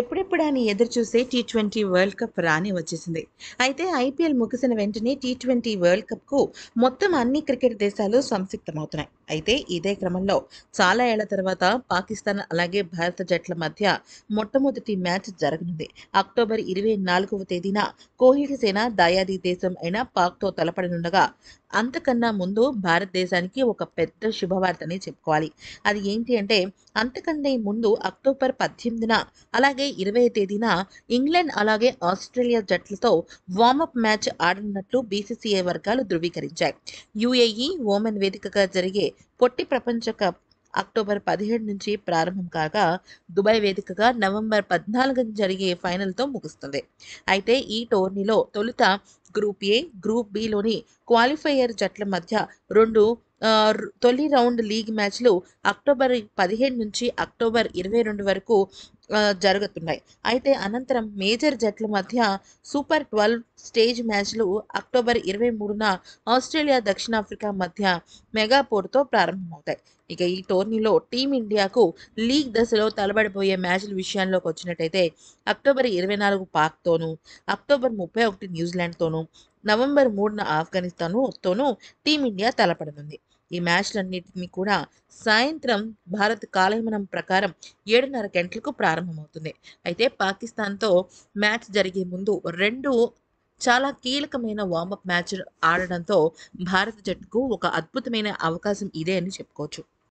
ఎప్పుడెప్పుడా అని చూసే టీ ట్వంటీ వరల్డ్ కప్ రాని వచ్చేసింది అయితే ఐపీఎల్ ముగిసిన వెంటనే టీ ట్వంటీ వరల్డ్ కప్కు మొత్తం అన్ని క్రికెట్ దేశాలు సంసిక్తమవుతున్నాయి అయితే ఇదే క్రమంలో చాలా ఏళ్ల తర్వాత పాకిస్తాన్ అలాగే భారత జట్ల మధ్య మొట్టమొదటి మ్యాచ్ జరగనుంది అక్టోబర్ ఇరవై నాలుగవ తేదీన సేన దయాది దేశం అయిన పాక్తో తలపడనుండగా అంతకన్నా ముందు భారతదేశానికి ఒక పెద్ద శుభవార్తని చెప్పుకోవాలి అది ఏంటి అంటే అంతకంటే ముందు అక్టోబర్ పద్దెనిమిదిన అలాగే ఇరవై తేదీన ఇంగ్లాండ్ అలాగే ఆస్ట్రేలియా జట్లతో వార్మప్ మ్యాచ్ ఆడనున్నట్లు బీసీసీఐ వర్గాలు ధృవీకరించాయి యుఏఈ ఓమెన్ వేదికగా జరిగే పొట్టి ప్రపంచ కప్ అక్టోబర్ పదిహేడు నుంచి ప్రారంభం కాగా దుబాయ్ వేదికగా నవంబర్ పద్నాలుగు జరిగే ఫైనల్తో ముగుస్తుంది అయితే ఈ టోర్నీలో తొలుత గ్రూప్ ఏ గ్రూప్ బిలోని క్వాలిఫైయర్ జట్ల మధ్య రెండు తొలి రౌండ్ లీగ్ మ్యాచ్లు అక్టోబర్ పదిహేను నుంచి అక్టోబర్ ఇరవై రెండు వరకు జరుగుతున్నాయి అయితే అనంతరం మేజర్ జట్ల మధ్య సూపర్ ట్వెల్వ్ స్టేజ్ మ్యాచ్లు అక్టోబర్ ఇరవై మూడున ఆస్ట్రేలియా దక్షిణాఫ్రికా మధ్య మెగా ప్రారంభమవుతాయి ఇక ఈ టోర్నీలో టీమిండియాకు లీగ్ దశలో తలబడిపోయే మ్యాచ్ల విషయంలోకి వచ్చినట్టయితే అక్టోబర్ ఇరవై నాలుగు పాక్తోనూ అక్టోబర్ ముప్పై ఒకటి న్యూజిలాండ్తోనూ నవంబర్ మూడున ఆఫ్ఘనిస్తాన్తోనూ టీమిండియా తలపడనుంది ఈ మ్యాచ్లన్నింటినీ కూడా సాయంత్రం భారత్ కాలయమనం ప్రకారం ఏడున్నర గంటలకు ప్రారంభమవుతుంది అయితే పాకిస్తాన్తో మ్యాచ్ జరిగే ముందు రెండు చాలా కీలకమైన వార్మప్ మ్యాచ్ ఆడడంతో భారత జట్టుకు ఒక అద్భుతమైన అవకాశం ఇదే అని చెప్పుకోవచ్చు